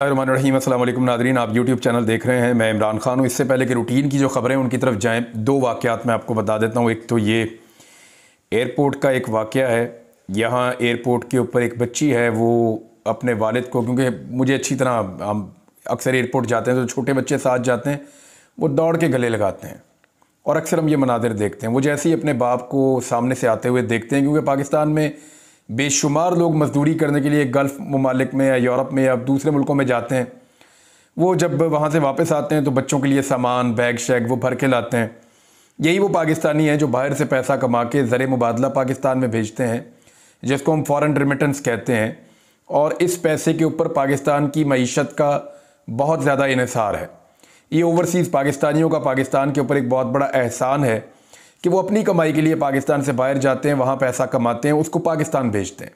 असल नादरीन आप YouTube channel देख रहे हैं मैं इमरान खान हूँ इससे पहले कि रूटीन की जो खबरें उनकी तरफ जाएँ दो वाक़ात मैं आपको बता देता हूँ एक तो ये एयरपोर्ट का एक वाक़ है यहाँ एयरपोर्ट के ऊपर एक बच्ची है वो अपने वालद को क्योंकि मुझे अच्छी तरह हम अक्सर एयरपोर्ट जाते हैं तो छोटे बच्चे साथ जाते हैं वो दौड़ के गले लगाते हैं और अक्सर हम ये मनादिर देखते हैं वो जैसे ही अपने बाप को सामने से आते हुए देखते हैं क्योंकि पाकिस्तान में बेशुमार लोग मजदूरी करने के लिए गल्फ़ ममालिक में या यूरोप में या दूसरे मुल्कों में जाते हैं वो जब वहाँ से वापस आते हैं तो बच्चों के लिए सामान बैग शैग वो भर के लाते हैं यही वो पाकिस्तानी हैं जो बाहर से पैसा कमा के ज़र मुबादला पाकिस्तान में भेजते हैं जिसको हम फॉरेन रिमिटेंस कहते हैं और इस पैसे के ऊपर पाकिस्तान की मीशत का बहुत ज़्यादा इसार है ये ओवरसीज़ पाकिस्तानियों का पाकिस्तान के ऊपर एक बहुत बड़ा एहसान है कि वो अपनी कमाई के लिए पाकिस्तान से बाहर जाते हैं वहाँ पैसा कमाते हैं उसको पाकिस्तान भेजते हैं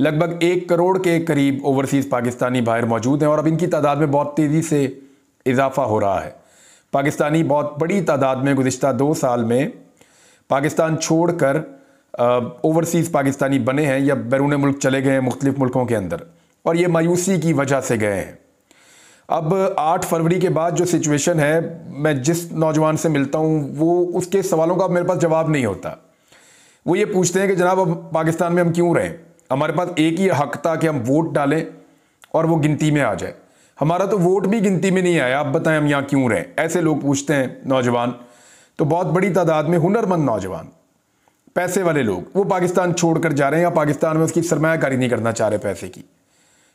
लगभग एक करोड़ के करीब ओवरसीज़ पाकिस्तानी बाहर मौजूद हैं और अब इनकी तादाद में बहुत तेज़ी से इजाफा हो रहा है पाकिस्तानी बहुत बड़ी तादाद में गुज्त दो साल में पाकिस्तान छोड़ कर ओवरसीज़ पाकिस्तानी बने हैं या बैरून मुल्क चले गए हैं मुख्तलिफ़ मुल्कों के अंदर और ये मायूसी की वजह से गए हैं अब 8 फरवरी के बाद जो सिचुएशन है मैं जिस नौजवान से मिलता हूँ वो उसके सवालों का मेरे पास जवाब नहीं होता वो ये पूछते हैं कि जनाब अब पाकिस्तान में हम क्यों रहें हमारे पास एक ही हक था कि हम वोट डालें और वो गिनती में आ जाए हमारा तो वोट भी गिनती में नहीं आया आप बताएं हम यहाँ क्यों रहें ऐसे लोग पूछते हैं नौजवान तो बहुत बड़ी तादाद में हुनरमंद नौजवान पैसे वाले लोग वो पाकिस्तान छोड़ कर जा रहे हैं या पाकिस्तान में उसकी सरमाकारी नहीं करना चाह रहे पैसे की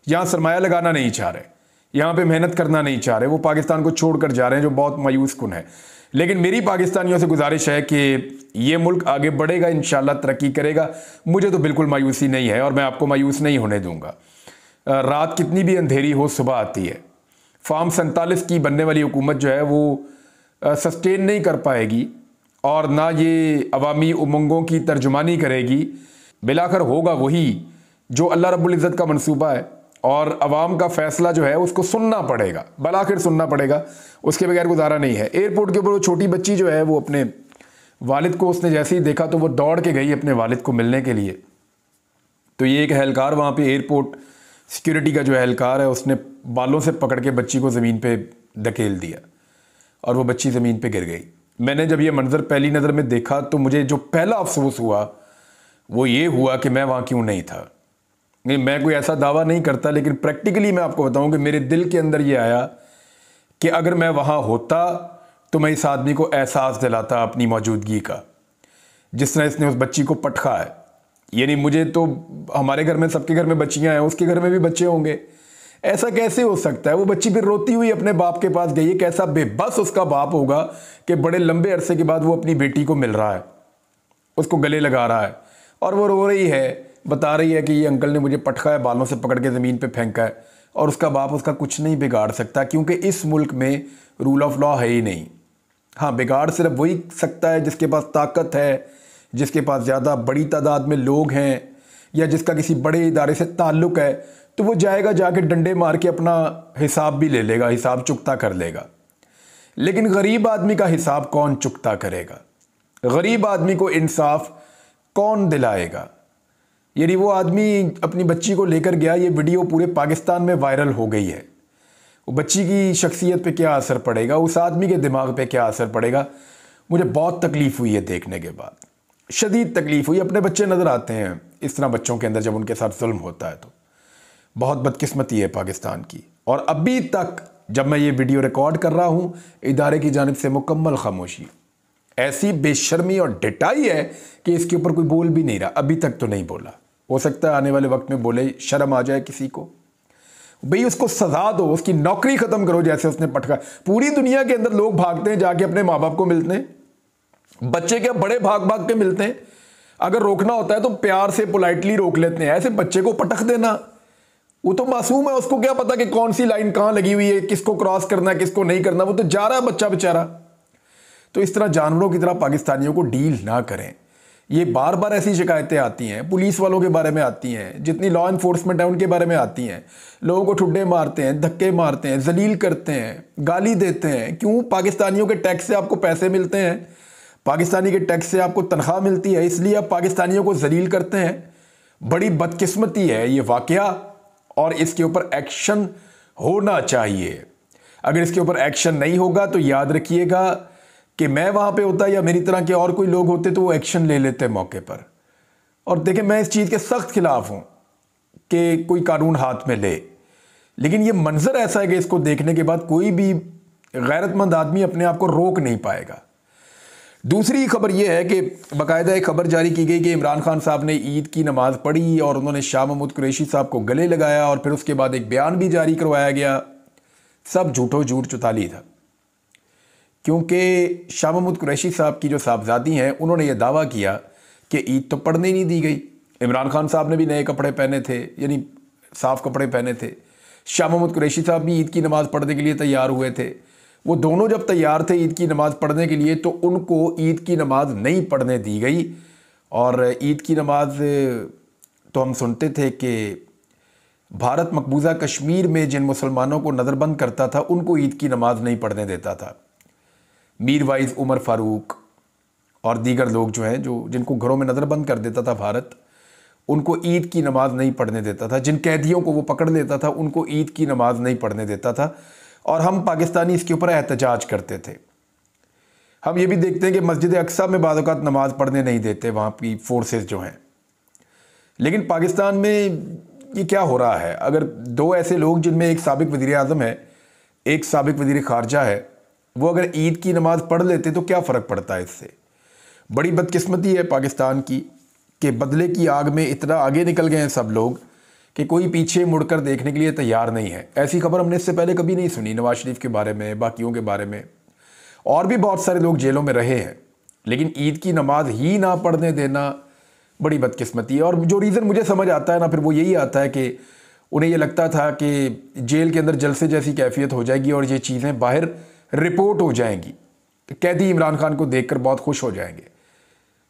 यहाँ सरमाया लगाना नहीं चाह रहे यहाँ पे मेहनत करना नहीं चाह रहे वो पाकिस्तान को छोड़कर जा रहे हैं जो बहुत मायूस कन है लेकिन मेरी पाकिस्तानियों से गुजारिश है कि ये मुल्क आगे बढ़ेगा इन तरक्की करेगा मुझे तो बिल्कुल मायूसी नहीं है और मैं आपको मायूस नहीं होने दूंगा रात कितनी भी अंधेरी हो सुबह आती है फार्म सैंतालीस की बनने वाली हुकूमत जो है वो सस्टेन नहीं कर पाएगी और ना ये अवामी उमंगों की तर्जुमानी करेगी बिलाखर होगा वही जो अल्लाह रब्बुल का मनसूबा है और आवाम का फैसला जो है उसको सुनना पड़ेगा बलाखिर सुनना पड़ेगा उसके बगैर गुजारा नहीं है एयरपोर्ट के ऊपर वो छोटी बच्ची जो है वो अपने वालिद को उसने जैसे ही देखा तो वो दौड़ के गई अपने वालिद को मिलने के लिए तो ये एक एहलकार वहाँ पे एयरपोर्ट सिक्योरिटी का जो एहलकार है उसने बालों से पकड़ के बच्ची को ज़मीन पर धकेल दिया और वह बच्ची ज़मीन पर गिर गई मैंने जब यह मंज़र पहली नज़र में देखा तो मुझे जो पहला अफसोस हुआ वो ये हुआ कि मैं वहाँ क्यों नहीं था नहीं मैं कोई ऐसा दावा नहीं करता लेकिन प्रैक्टिकली मैं आपको बताऊं कि मेरे दिल के अंदर ये आया कि अगर मैं वहाँ होता तो मैं इस आदमी को एहसास दिलाता अपनी मौजूदगी का जिस तरह इसने उस बच्ची को पटखा है यानी मुझे तो हमारे घर में सबके घर में बच्चियाँ हैं उसके घर में भी बच्चे होंगे ऐसा कैसे हो सकता है वो बच्ची फिर रोती हुई अपने बाप के पास गई है कैसा बेबस उसका बाप होगा कि बड़े लंबे अरसे के बाद वो अपनी बेटी को मिल रहा है उसको गले लगा रहा है और वो रो रही है बता रही है कि ये अंकल ने मुझे पटका है बालों से पकड़ के ज़मीन पे फेंका है और उसका बाप उसका कुछ नहीं बिगाड़ सकता क्योंकि इस मुल्क में रूल ऑफ लॉ है ही नहीं हाँ बिगाड़ सिर्फ वही सकता है जिसके पास ताकत है जिसके पास ज़्यादा बड़ी तादाद में लोग हैं या जिसका किसी बड़े इदारे से ताल्लुक़ है तो वो जाएगा जाके डंडे मार के अपना हिसाब भी ले लेगा हिसाब चुकता कर लेगा लेकिन गरीब आदमी का हिसाब कौन चुकता करेगा गरीब आदमी को इंसाफ कौन दिलाएगा यदि वो आदमी अपनी बच्ची को लेकर गया ये वीडियो पूरे पाकिस्तान में वायरल हो गई है वो बच्ची की शख्सियत पे क्या असर पड़ेगा उस आदमी के दिमाग पे क्या असर पड़ेगा मुझे बहुत तकलीफ़ हुई है देखने के बाद शदीद तकलीफ़ हुई अपने बच्चे नज़र आते हैं इस तरह बच्चों के अंदर जब उनके साथ जुल्म होता है तो बहुत बदकस्मती है पाकिस्तान की और अभी तक जब मैं ये वीडियो रिकॉर्ड कर रहा हूँ इदारे की जानब से मुकम्मल खामोशी ऐसी बेशर्मी और डिटाई है कि इसके ऊपर कोई बोल भी नहीं रहा अभी तक तो नहीं बोला हो सकता है आने वाले वक्त में बोले शर्म आ जाए किसी को भाई उसको सजा दो उसकी नौकरी ख़त्म करो जैसे उसने पटका पूरी दुनिया के अंदर लोग भागते हैं जाके अपने माँ बाप को मिलते हैं बच्चे क्या बड़े भाग भाग के मिलते हैं अगर रोकना होता है तो प्यार से पोलाइटली रोक लेते हैं ऐसे बच्चे को पटक देना वो तो मासूम है उसको क्या पता कि कौन सी लाइन कहाँ लगी हुई है किसको क्रॉस करना है किसको नहीं करना वो तो जा रहा है बच्चा बेचारा तो इस तरह जानवरों की तरह पाकिस्तानियों को डील ना करें ये बार बार ऐसी शिकायतें आती हैं पुलिस वालों के बारे में आती हैं जितनी लॉ इन्फोर्समेंट है उनके बारे में आती हैं लोगों को ठुड्डे मारते हैं धक्के मारते हैं जलील करते हैं गाली देते हैं क्यों पाकिस्तानियों के टैक्स से आपको पैसे मिलते हैं पाकिस्तानी के टैक्स से आपको तनख्वाह मिलती है इसलिए आप पाकिस्तानियों को जलील करते हैं बड़ी बदकिस्मती है ये वाक़ और इसके ऊपर एक्शन होना चाहिए अगर इसके ऊपर एक्शन नहीं होगा तो याद रखिएगा कि मैं वहाँ पे होता या मेरी तरह के और कोई लोग होते तो वो एक्शन ले लेते मौके पर और देखें मैं इस चीज़ के सख्त खिलाफ हूँ कि कोई कानून हाथ में ले लेकिन ये मंज़र ऐसा है कि इसको देखने के बाद कोई भी गैरतमंद आदमी अपने आप को रोक नहीं पाएगा दूसरी खबर यह है कि बाकायदा एक खबर जारी की गई कि इमरान खान साहब ने ईद की नमाज़ पढ़ी और उन्होंने शाह महमूद कुरेशी साहब को गले लगाया और फिर उसके बाद एक बयान भी जारी करवाया गया सब झूठो झूठ चुताली था क्योंकि शाह महमूद कुरैशी साहब की जो साहबजादी हैं उन्होंने ये दावा किया कि ईद तो पढ़ने ही नहीं दी गई इमरान खान साहब ने भी नए कपड़े पहने थे यानी साफ़ कपड़े पहने थे शाह महमूद कुरैशी साहब भी ईद की नमाज़ पढ़ने के लिए तैयार हुए थे वो दोनों जब तैयार थे ईद की नमाज़ पढ़ने के लिए तो उनको ईद की नमाज़ नहीं पढ़ने दी गई और ईद की नमाज़ तो हम सुनते थे कि भारत मकबूजा कश्मीर में जिन मुसलमानों को नज़रबंद करता था उनको ईद की नमाज़ नहीं पढ़ने देता था मीर वाइज उमर फारूक और दीगर लोग जो हैं जो जिनको घरों में नज़रबंद कर देता था भारत उनको ईद की नमाज़ नहीं पढ़ने देता था जिन कैदियों को वो पकड़ लेता था उनको ईद की नमाज़ नहीं पढ़ने देता था और हम पाकिस्तानी इसके ऊपर एहतजाज करते थे हम ये भी देखते हैं कि मस्जिद अक्सा में बाद नमाज़ पढ़ने नहीं देते वहाँ की फोर्सेस जो हैं लेकिन पाकिस्तान में ये क्या हो रहा है अगर दो ऐसे लोग जिनमें एक सबक वज़ी अजम है एक सबक वज़ी ख़ारजा है वो अगर ईद की नमाज़ पढ़ लेते तो क्या फ़र्क पड़ता है इससे बड़ी बदकिस्मती है पाकिस्तान की कि बदले की आग में इतना आगे निकल गए हैं सब लोग कि कोई पीछे मुड़कर देखने के लिए तैयार नहीं है ऐसी खबर हमने इससे पहले कभी नहीं सुनी नवाज शरीफ के बारे में बाकियों के बारे में और भी बहुत सारे लोग जेलों में रहे हैं लेकिन ईद की नमाज ही ना पढ़ने देना बड़ी बदकिस्मती है और जो रीज़न मुझे समझ आता है ना फिर वो यही आता है कि उन्हें ये लगता था कि जेल के अंदर जलसे जैसी कैफियत हो जाएगी और ये चीज़ें बाहर रिपोर्ट हो जाएंगी तो कैदी इमरान खान को देखकर बहुत खुश हो जाएंगे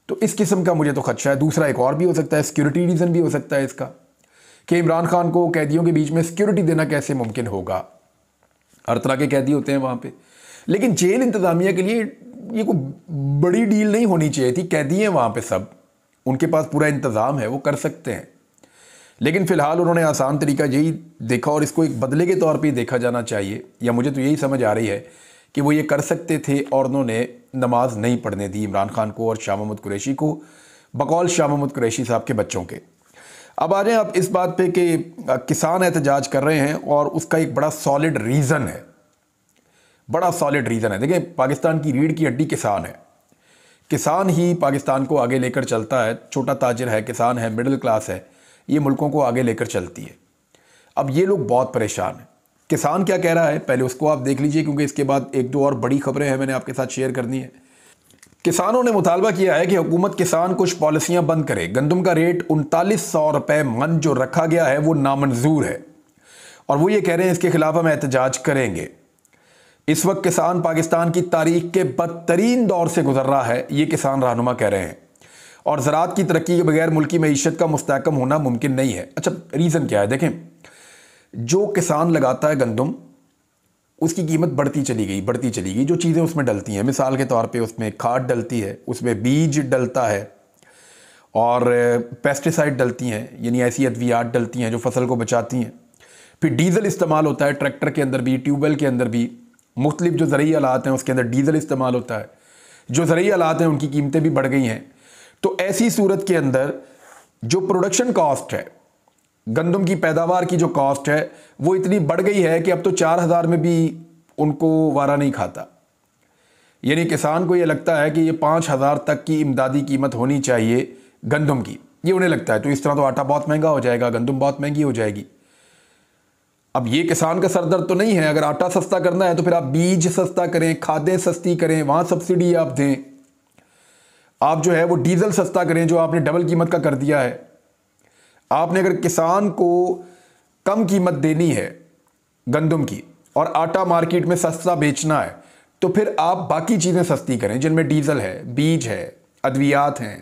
तो इस किस्म का मुझे तो खदशा है दूसरा एक और भी हो सकता है सिक्योरिटी रीज़न भी हो सकता है इसका कि इमरान खान को कैदियों के बीच में सिक्योरिटी देना कैसे मुमकिन होगा हर तरह के कैदी होते हैं वहाँ पर लेकिन जेल इंतज़ामिया के लिए ये कोई बड़ी डील नहीं होनी चाहिए थी कैदी हैं वहाँ पे सब उनके पास पूरा इंतज़ाम है वो कर सकते हैं लेकिन फ़िलहाल उन्होंने आसान तरीका यही देखा और इसको एक बदले के तौर पर देखा जाना चाहिए या मुझे तो यही समझ आ रही है कि वो ये कर सकते थे और उन्होंने नमाज नहीं पढ़ने दी इमरान खान को और शाह महमूद कुरैशी को बकौल शाह महमूद कुरैशी साहब के बच्चों के अब आ रहे हैं आप इस बात पे कि किसान एहतजाज कर रहे हैं और उसका एक बड़ा सॉलिड रीज़न है बड़ा सॉलिड रीज़न है देखें पाकिस्तान की रीढ़ की हड्डी किसान है किसान ही पाकिस्तान को आगे लेकर चलता है छोटा ताजर है किसान है मिडिल क्लास है ये मुल्कों को आगे लेकर चलती है अब ये लोग बहुत परेशान हैं किसान क्या कह रहा है पहले उसको आप देख लीजिए क्योंकि इसके बाद एक दो और बड़ी खबरें हैं मैंने आपके साथ शेयर करनी है किसानों ने मुतालबा किया है कि हुकूमत किसान कुछ पॉलिसियां बंद करे गंदम का रेट उनतालीस सौ रुपये मन जो रखा गया है वो नामंजूर है और वो ये कह रहे हैं इसके खिलाफ हम एहतजाज करेंगे इस वक्त किसान पाकिस्तान की तारीख के बदतरीन दौर से गुजर रहा है ये किसान रहनुमा कह रहे हैं और ज़रात की तरक्की के बगैर मुल्की मीशत का मुस्तकम होना मुमकिन नहीं है अच्छा रीज़न क्या है देखें जो किसान लगाता है गंदम उसकी कीमत बढ़ती चली गई बढ़ती चली गई जो चीज़ें उसमें डलती हैं मिसाल के तौर पे उसमें खाद डलती है उसमें बीज डलता है और पेस्टिसाइड डलती हैं यानी ऐसी अद्वियात डलती हैं जो फसल को बचाती हैं फिर डीज़ल इस्तेमाल होता है ट्रैक्टर के अंदर भी ट्यूबवेल के अंदर भी मुख्तलिफ जो ज़रिए आलात हैं उसके अंदर डीज़ल इस्तेमाल होता है जो ज़रिए आलात हैं उनकी कीमतें भी बढ़ गई हैं तो ऐसी सूरत के अंदर जो प्रोडक्शन कॉस्ट है गंदम की पैदावार की जो कॉस्ट है वो इतनी बढ़ गई है कि अब तो चार हज़ार में भी उनको वारा नहीं खाता यानी किसान को ये लगता है कि ये पाँच हज़ार तक की इमदादी कीमत होनी चाहिए गंदम की ये उन्हें लगता है तो इस तरह तो आटा बहुत महंगा हो जाएगा गंदम बहुत महंगी हो जाएगी अब ये किसान का सरदर्द तो नहीं है अगर आटा सस्ता करना है तो फिर आप बीज सस्ता करें खादें सस्ती करें वहाँ सब्सिडी आप दें आप जो है वो डीजल सस्ता करें जो आपने डबल कीमत का कर दिया है आपने अगर किसान को कम कीमत देनी है गंदम की और आटा मार्केट में सस्ता बेचना है तो फिर आप बाकी चीज़ें सस्ती करें जिनमें डीजल है बीज है अद्वियात हैं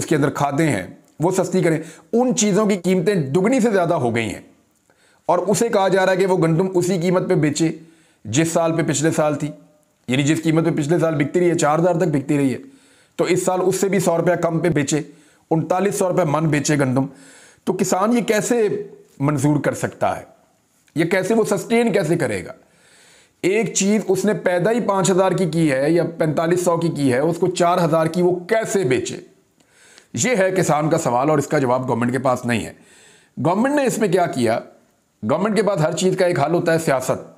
उसके अंदर खादें हैं वो सस्ती करें उन चीज़ों की कीमतें दुगनी से ज़्यादा हो गई हैं और उसे कहा जा रहा है कि वो गंदम उसी कीमत पे बेचे जिस साल पे पिछले साल थी यानी जिस कीमत पे पिछले साल बिकती रही है चार हज़ार तक बिकती रही है तो इस साल उससे भी सौ रुपया कम पे बेचे उनतालीस सौ रुपये मन बेचे गंदम तो किसान ये कैसे मंजूर कर सकता है ये कैसे वो सस्टेन कैसे करेगा एक चीज़ उसने पैदा ही पाँच हज़ार की की है या पैंतालीस सौ की की है उसको चार हज़ार की वो कैसे बेचे ये है किसान का सवाल और इसका जवाब गवर्नमेंट के पास नहीं है गवर्नमेंट ने इसमें क्या किया गवर्नमेंट के पास हर चीज़ का एक हल होता है सियासत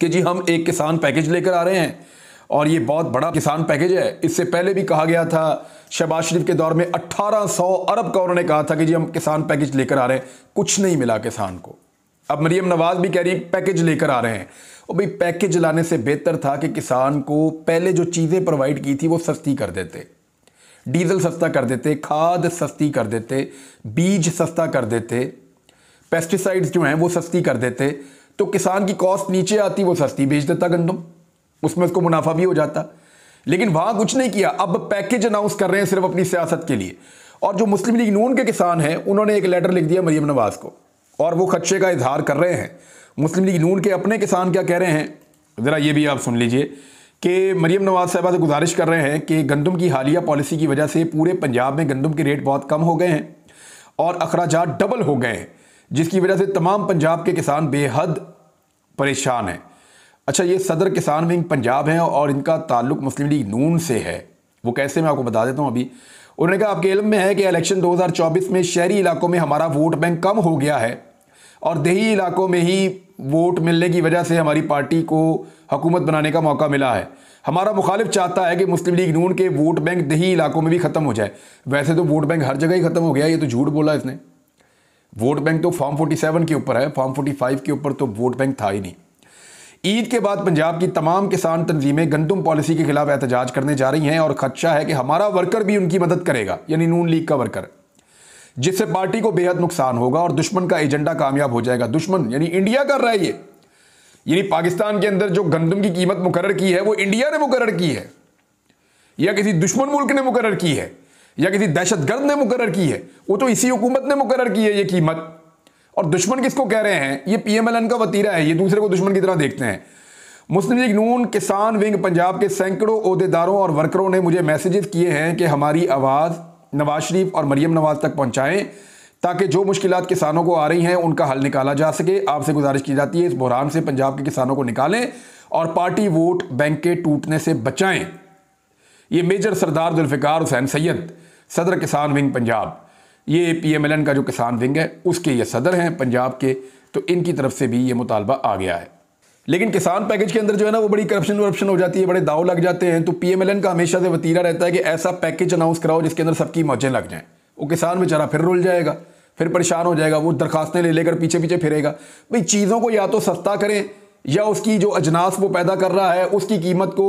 कि जी हम एक किसान पैकेज लेकर आ रहे हैं और ये बहुत बड़ा किसान पैकेज है इससे पहले भी कहा गया था शहबाज शरीफ के दौर में 1800 अरब का उन्होंने कहा था कि जी हम किसान पैकेज लेकर आ रहे हैं कुछ नहीं मिला किसान को अब मरियम नवाज भी कह रही है पैकेज लेकर आ रहे हैं और भाई पैकेज लाने से बेहतर था कि किसान को पहले जो चीज़ें प्रोवाइड की थी वो सस्ती कर देते डीजल सस्ता कर देते खाद सस्ती कर देते बीज सस्ता कर देते पेस्टिसाइड्स जो हैं वो सस्ती कर देते तो किसान की कॉस्ट नीचे आती वो सस्ती बेच देता गंदम उसमें उसको मुनाफा भी हो जाता लेकिन वहां कुछ नहीं किया अब पैकेज अनाउंस कर रहे हैं सिर्फ अपनी सियासत के लिए और जो मुस्लिम लीग नून के किसान हैं उन्होंने एक लेटर लिख दिया मरीम नवाज को और वो खदशे का इजहार कर रहे हैं मुस्लिम लीग नून के अपने किसान क्या कह रहे हैं ज़रा ये भी आप सुन लीजिए कि मरीम नवाज साहबा से गुजारिश कर रहे हैं कि गंदम की हालिया पॉलिसी की वजह से पूरे पंजाब में गंदम के रेट बहुत कम हो गए हैं और अखराज डबल हो गए हैं जिसकी वजह से तमाम पंजाब के किसान बेहद परेशान हैं अच्छा ये सदर किसान विंग पंजाब हैं और इनका ताल्लुक मुस्लिम लीग नून से है वो कैसे मैं आपको बता देता हूँ अभी उन्होंने कहा आपके इलम में है कि इलेक्शन 2024 में शहरी इलाकों में हमारा वोट बैंक कम हो गया है और दही इलाकों में ही वोट मिलने की वजह से हमारी पार्टी को हुकूमत बनाने का मौका मिला है हमारा मुखालिफ चाहता है कि मुस्लिम लीग नून के वोट बैंक दही इलाकों में भी ख़त्म हो जाए वैसे तो वोट बैंक हर जगह ही ख़त्म हो गया ये तो झूठ बोला इसने वोट बैंक तो फॉर्म 47 के ऊपर है फॉर्म 45 के ऊपर तो वोट बैंक था ही नहीं ईद के बाद पंजाब की तमाम किसान तंजीमें गंदम पॉलिसी के खिलाफ एहतजाज करने जा रही हैं और खदशा है कि हमारा वर्कर भी उनकी मदद करेगा यानी नून लीग का वर्कर जिससे पार्टी को बेहद नुकसान होगा और दुश्मन का एजेंडा कामयाब हो जाएगा दुश्मन यानी इंडिया कर रहा है ये यानी पाकिस्तान के अंदर जो गंदम की कीमत मुकर की है वो इंडिया ने मुकर की है या किसी दुश्मन मुल्क ने मुकर की है या किसी दहशतगर्द ने मुकर की है वो तो इसी हुकूमत ने मुकर की है ये कीमत और दुश्मन किसको कह रहे हैं ये पीएमएलएन का वतीरा है ये दूसरे को दुश्मन की तरह देखते हैं मुस्लिम लीग नून किसान विंग पंजाब के सैकड़ों अहदेदारों और वर्करों ने मुझे मैसेजेस किए हैं कि हमारी आवाज़ नवाज शरीफ और मरियम नवाज तक पहुंचाएं ताकि जो मुश्किल किसानों को आ रही हैं उनका हल निकाला जा सके आपसे गुजारिश की जाती है इस बहरान से पंजाब के किसानों को निकालें और पार्टी वोट बैंक के टूटने से बचाएं ये मेजर सरदार दुल्फिकार हुसैन सैयद सदर किसान विंग पंजाब ये पीएमएलएन का जो किसान विंग है उसके ये सदर हैं पंजाब के तो इनकी तरफ से भी ये मुतालबा आ गया है लेकिन किसान पैकेज के अंदर जो है ना वो बड़ी करप्शन वरप्शन हो जाती है बड़े दाव लग जाते हैं तो पीएमएलएन का हमेशा से वतीरा रहता है कि ऐसा पैकेज अनाउंस कराओ जिसके अंदर सबकी मौजें लग जाएँ वो किसान बेचारा फिर रुल जाएगा फिर परेशान हो जाएगा वो दरखास्तें ले लेकर पीछे पीछे फिरेगा भाई चीज़ों को या तो सस्ता करें या उसकी जो अजनास वो पैदा कर रहा है उसकी कीमत को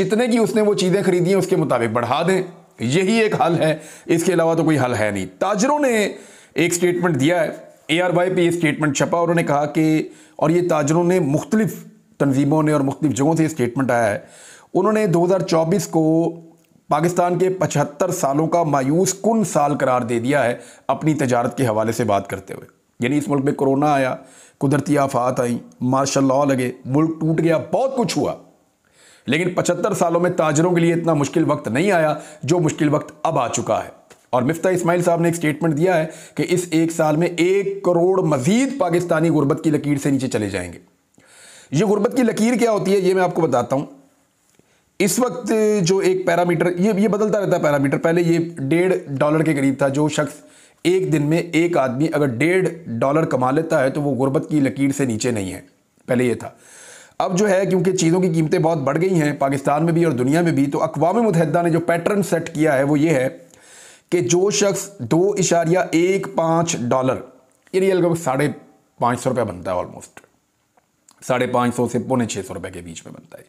जितने की उसने वो चीज़ें खरीदी हैं उसके मुताबिक बढ़ा दें यही एक हल है इसके अलावा तो कोई हल है नहीं ताजरों ने एक स्टेटमेंट दिया है ए आर वाई पे ये स्टेटमेंट छपा उन्होंने कहा कि और ये ताजरों ने मुख्तलिफ तनजीमों ने और मुख्तलिफ जगहों से ये स्टेटमेंट आया है उन्होंने 2024 को पाकिस्तान के 75 सालों का मायूस कन साल करार दे दिया है अपनी तजारत के हवाले से बात करते हुए यानी इस मुल्क में कोरोना आया कुदरती आफात आई मार्शल लॉ लगे मुल्क टूट गया बहुत कुछ हुआ लेकिन 75 सालों में ताजरों के लिए इतना मुश्किल वक्त नहीं आया जो मुश्किल वक्त अब आ चुका है और मिफ्ता इस्माइल साहब ने एक स्टेटमेंट दिया है कि इस एक साल में एक करोड़ मजीद पाकिस्तानी गुर्बत की लकीर से नीचे चले जाएंगे ये गुर्बत की लकीर क्या होती है ये मैं आपको बताता हूं इस वक्त जो एक पैरामीटर ये ये बदलता रहता है पैरामीटर पहले ये डेढ़ डॉलर के करीब था जो शख्स एक दिन में एक आदमी अगर डेढ़ डॉलर कमा लेता है तो वो गुर्बत की लकीर से नीचे नहीं है पहले ये था अब जो है क्योंकि चीज़ों की कीमतें बहुत बढ़ गई हैं पाकिस्तान में भी और दुनिया में भी तो अकवा मुतहदा ने जो पैटर्न सेट किया है वो ये है कि जो शख्स दो इशारिया एक पाँच डॉलर यानी लगभग साढ़े पाँच सौ रुपया बनता है ऑलमोस्ट साढ़े पाँच सौ से पौने छः सौ रुपये के बीच में बनता है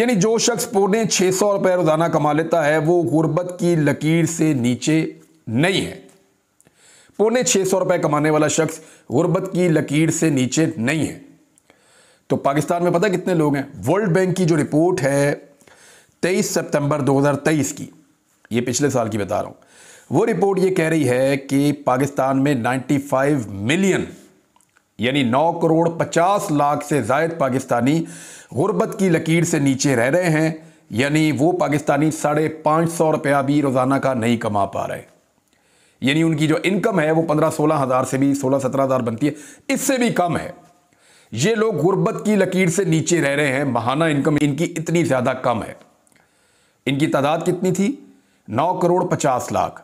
यानी जो शख्स पौने छः सौ रुपये रोज़ाना कमा लेता है वो गुर्बत की लकीर से नीचे नहीं है पौने छः सौ रुपये कमाने वाला शख्स गुर्बत की लकीर से नीचे नहीं है तो पाकिस्तान में पता कितने लोग हैं वर्ल्ड बैंक की जो रिपोर्ट है 23 सितंबर 2023 की ये पिछले साल की बता रहा हूँ वो रिपोर्ट ये कह रही है कि पाकिस्तान में 95 मिलियन यानी 9 करोड़ 50 लाख से जायद पाकिस्तानी गुर्बत की लकीर से नीचे रह रहे हैं यानी वो पाकिस्तानी साढ़े पाँच सौ रुपया भी रोज़ाना का नहीं कमा पा रहे यानी उनकी जो इनकम है वो पंद्रह सोलह हज़ार से भी सोलह सत्रह हज़ार बनती है इससे भी कम है ये लोग गुर्बत की लकीर से नीचे रह रहे हैं महाना इनकम इनकी इतनी ज़्यादा कम है इनकी तादाद कितनी थी नौ करोड़ पचास लाख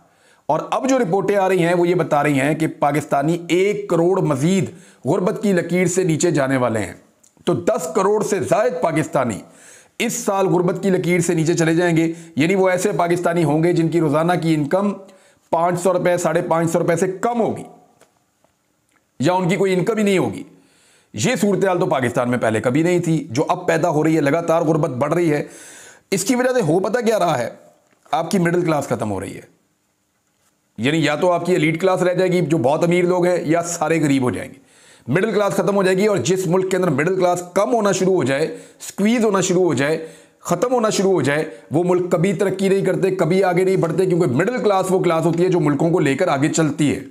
और अब जो रिपोर्टें आ रही हैं वो ये बता रही हैं कि पाकिस्तानी एक करोड़ मजीद गुर्बत की लकीर से नीचे जाने वाले हैं तो दस करोड़ से जायद पाकिस्तानी इस साल गुर्बत की लकीर से नीचे चले जाएंगे यानी वो ऐसे पाकिस्तानी होंगे जिनकी रोज़ाना की इनकम पांच सौ रुपए साढ़े पांच सौ रुपए से कम होगी या उनकी कोई इनकम ही नहीं होगी ये सूरत हाल तो पाकिस्तान में पहले कभी नहीं थी जो अब पैदा हो रही है लगातार गुर्बत बढ़ रही है इसकी वजह से हो पता क्या रहा है आपकी मिडिल क्लास ख़त्म हो रही है यानी या तो आपकी एलीट क्लास रह जाएगी जो बहुत अमीर लोग हैं या सारे गरीब हो जाएंगे मिडिल क्लास ख़त्म हो जाएगी और जिस मुल्क के अंदर मिडिल क्लास कम होना शुरू हो जाए स्क्वीज़ होना शुरू हो जाए ख़त्म होना शुरू हो जाए वो मुल्क कभी तरक्की नहीं करते कभी आगे नहीं बढ़ते क्योंकि मिडिल क्लास वो क्लास होती है जो मुल्कों को लेकर आगे चलती है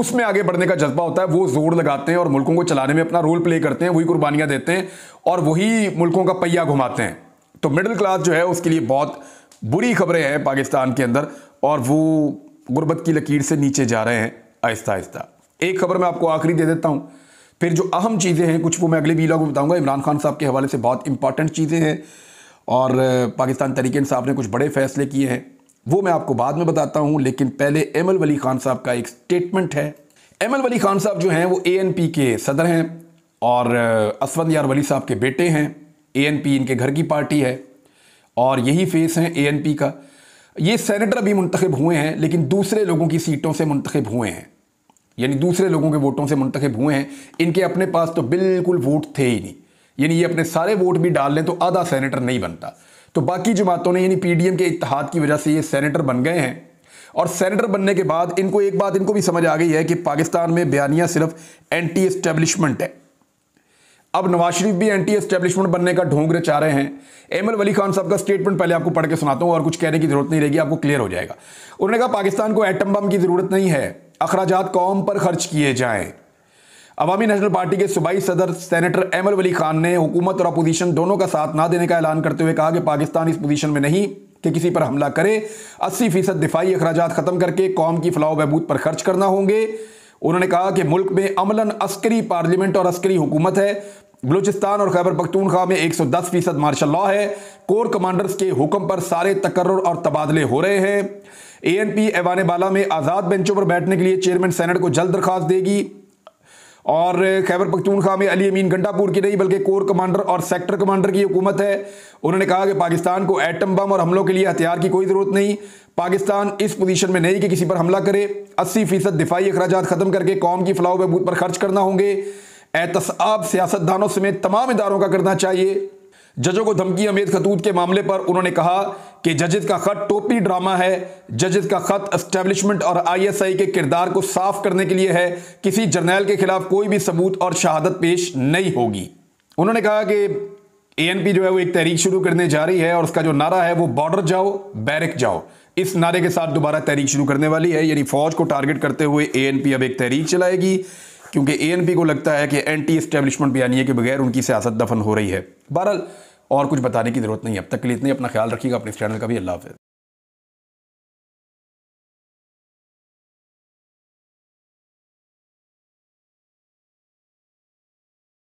उसमें आगे बढ़ने का जज्बा होता है वो जोर लगाते हैं और मुल्कों को चलाने में अपना रोल प्ले करते हैं वही कुर्बानियां देते हैं और वही मुल्कों का पहिया घुमाते हैं तो मिडिल क्लास जो है उसके लिए बहुत बुरी खबरें हैं पाकिस्तान के अंदर और वो गुर्बत की लकीर से नीचे जा रहे हैं आहिस्ता आहिस्ता एक खबर मैं आपको आखिरी दे देता हूँ फिर जो अहम चीज़ें हैं कुछ वो मैं अगले बीला को बताऊँगा इमरान खान साहब के हवाले से बहुत इंपॉर्टेंट चीज़ें हैं और पाकिस्तान तरीके साहब ने कुछ बड़े फैसले किए हैं वो मैं आपको बाद में बताता हूं लेकिन पहले एम एल वली खान साहब का एक स्टेटमेंट है एम एल वली खान साहब जो हैं वो ए एन पी के सदर हैं और असवंद यार वली साहब के बेटे हैं ए एन पी इनके घर की पार्टी है और यही फेस हैं ए एन पी का ये सेनेटर भी मुंतखब हुए हैं लेकिन दूसरे लोगों की सीटों से मुंतखब हुए हैं यानी दूसरे लोगों के वोटों से मुंतखब हुए हैं इनके अपने पास तो बिल्कुल वोट थे ही नहीं यानी ये अपने सारे वोट भी डाल लें तो आधा सेनेटर नहीं बनता तो बाकी जमातों ने यानी पीडीएम के इतिहाद की वजह से ये सेनेटर बन गए हैं और सेनेटर बनने के बाद इनको एक बात इनको भी समझ आ गई है कि पाकिस्तान में बयानिया सिर्फ एंटी एस्टेब्लिशमेंट है अब नवाज शरीफ भी एंटी एस्टेब्लिशमेंट बनने का ढोंग रचा रहे हैं एम एल वली खान साहब का स्टेटमेंट पहले आपको पढ़ के सुनाता हूं और कुछ कहने की जरूरत नहीं रहेगी आपको क्लियर हो जाएगा उन्होंने कहा पाकिस्तान को एटम बम की जरूरत नहीं है अखराजात कौम पर खर्च किए जाएं अवामी नेशनल पार्टी के सूबाई सदर सेनेटर एमर वली खान ने हुकूमत और अपोजिशन दोनों का साथ ना देने का ऐलान करते हुए कहा कि पाकिस्तान इस पोजीशन में नहीं कि किसी पर हमला करे अस्सी फीसद दिफाई अखराज ख़त्म करके कौम की फलाह बहबूद पर खर्च करना होंगे उन्होंने कहा कि मुल्क में अमलन अस्करी पार्लियामेंट और अस्करी हुकूमत है बलूचिस्तान और खैबर पख्तूनखा में 110 फीसद मार्शल लॉ है कोर कमांडर्स के हुक्म पर सारे तकर्र और तबादले हो रहे हैं ए एन पी एवान बाला में आज़ाद बेंचों पर बैठने के लिए चेयरमैन सेनेट को जल्द दरखास्त देगी और खैबर पख्तूनख्वा में अली अमीन घंटापुर की नहीं बल्कि कोर कमांडर और सेक्टर कमांडर की हुकूमत है उन्होंने कहा कि पाकिस्तान को एटम बम और हमलों के लिए हथियार की कोई ज़रूरत नहीं पाकिस्तान इस पोजीशन में नहीं कि किसी पर हमला करे अस्सी फ़ीसद दिफाई अखराज ख़त्म करके कौम की फलाह बहबूद पर खर्च करना होंगे एहतसाब सियासतदानों समेत तमाम इदारों का करना चाहिए जजों को धमकी अमेद खतूत के मामले पर उन्होंने कहा कि जजिद का खत टोपी ड्रामा है जजिद का खत एस्टेब्लिशमेंट और आईएसआई के किरदार को साफ करने के लिए है किसी जर्नैल के खिलाफ कोई भी सबूत और शहादत पेश नहीं होगी उन्होंने कहा कि एएनपी जो है वो एक तहरीक शुरू करने जा रही है और उसका जो नारा है वो बॉर्डर जाओ बैरक जाओ इस नारे के साथ दोबारा तहरीक शुरू करने वाली है यानी फौज को टारगेट करते हुए एएनपी अब एक तहरीक चलाएगी क्योंकि एएनपी को लगता है कि एंटी एस्टेब्लिशमेंट बयानी के बगैर उनकी सियासत दफन हो रही है बहरहाल और कुछ बताने की ज़रूरत नहीं अब तक के लिए इतने अपना ख्याल रखिएगा अपने चैनल का भी अल्लाह हाफ़